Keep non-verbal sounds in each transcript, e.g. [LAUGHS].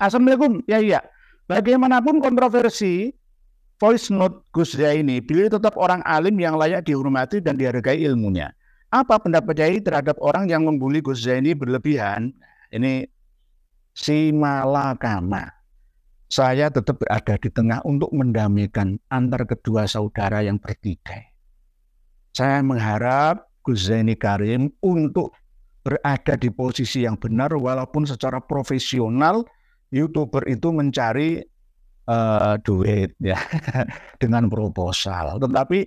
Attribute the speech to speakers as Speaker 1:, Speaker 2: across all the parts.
Speaker 1: Assalamualaikum. Ya iya. Bagaimanapun kontroversi voice note Gus Yai ini, beliau tetap orang alim yang layak dihormati dan dihargai ilmunya. Apa pendapat Yai terhadap orang yang membuli Gus Yai ini berlebihan? Ini si malakama. Saya tetap berada di tengah untuk mendamaikan antar kedua saudara yang bertikai. Saya mengharap Gus Zaini Karim untuk berada di posisi yang benar walaupun secara profesional youtuber itu mencari uh, duit ya [LAUGHS] dengan proposal, tetapi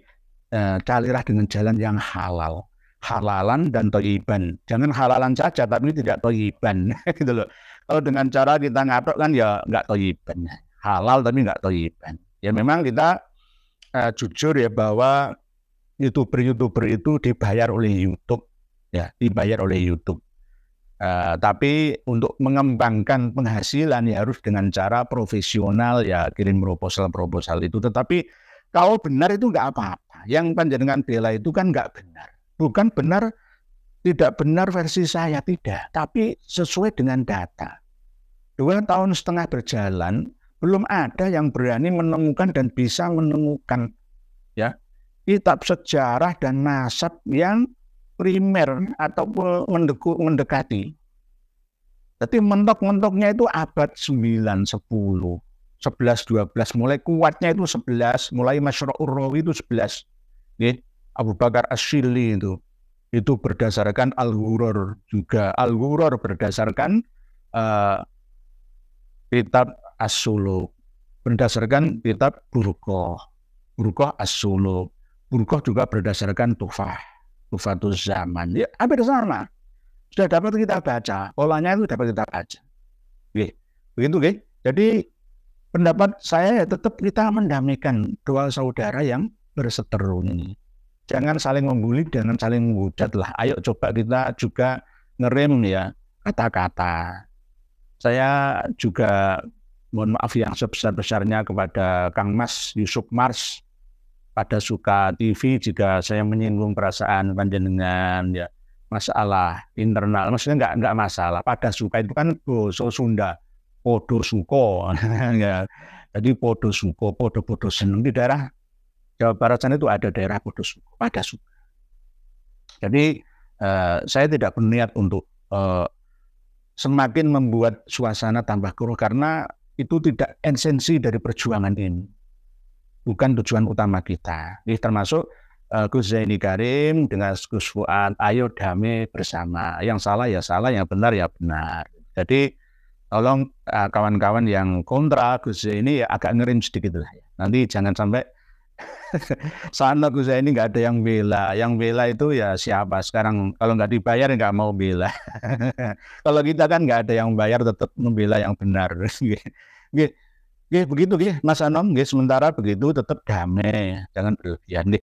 Speaker 1: uh, carilah dengan jalan yang halal, halalan dan toiban, Jangan halalan saja, tapi tidak toiban [LAUGHS] gitu loh. Kalau dengan cara kita ngatok kan ya nggak toiban, halal tapi nggak toiban. Ya memang kita uh, jujur ya bahwa youtuber-youtuber itu dibayar oleh YouTube ya dibayar oleh YouTube Uh, tapi untuk mengembangkan penghasilan ya harus dengan cara profesional ya kirim proposal-proposal itu. Tetapi kalau benar itu nggak apa-apa. Yang panjenengan bela itu kan nggak benar. Bukan benar, tidak benar versi saya, tidak. Tapi sesuai dengan data. Dua tahun setengah berjalan, belum ada yang berani menemukan dan bisa menemukan ya kitab sejarah dan nasab yang primer ataupun mendeku, mendekati. Tapi mentok-mentoknya itu abad 9, 10, 11, 12. Mulai kuatnya itu 11, mulai Masyarakat Rawi itu 11. Ya, Abu Bakar Asyili itu. Itu berdasarkan Al-Ghurur juga. Al-Ghurur berdasarkan uh, kitab as solo Berdasarkan kitab Burukoh Burukoh as solo Burkoh juga berdasarkan Tufah Mufatu Zaman. Ya, hampir sama. Sudah dapat kita baca. Polanya itu dapat kita baca. Oke. Begitu, oke. Jadi pendapat saya ya tetap kita mendamaikan dua saudara yang berseteru ini. Jangan saling membuli, jangan saling menghujat lah. Ayo coba kita juga ngerem ya kata-kata. Saya juga mohon maaf yang sebesar-besarnya kepada Kang Mas Yusuf Mars pada suka TV juga saya menyinggung perasaan panjenengan ya masalah internal maksudnya nggak nggak masalah pada suka itu kan bahasa Sunda podo suko [LAUGHS] ya jadi podo suko podo podo seneng di daerah Jawa Barat sana itu ada daerah podo suko pada suka jadi eh, saya tidak berniat untuk eh, semakin membuat suasana tambah keruh karena itu tidak esensi dari perjuangan ini bukan tujuan utama kita. Ini termasuk uh, Gus Zaini Karim dengan Gus Fuad, ayo damai bersama. Yang salah ya salah, yang benar ya benar. Jadi tolong kawan eh, kawan-kawan yang kontra Gus Zaini ya agak ngerim sedikit lah ya. Nanti jangan sampai [LAUGHS] sana Gus Zaini nggak ada yang bela. Yang bela itu ya siapa sekarang kalau nggak dibayar ya nggak mau bela. [LAUGHS] kalau kita kan nggak ada yang bayar tetap membela yang benar. [LAUGHS] Gitu. Oke begitu oke. Mas Anom oke. sementara begitu tetap damai jangan berlebihan deh.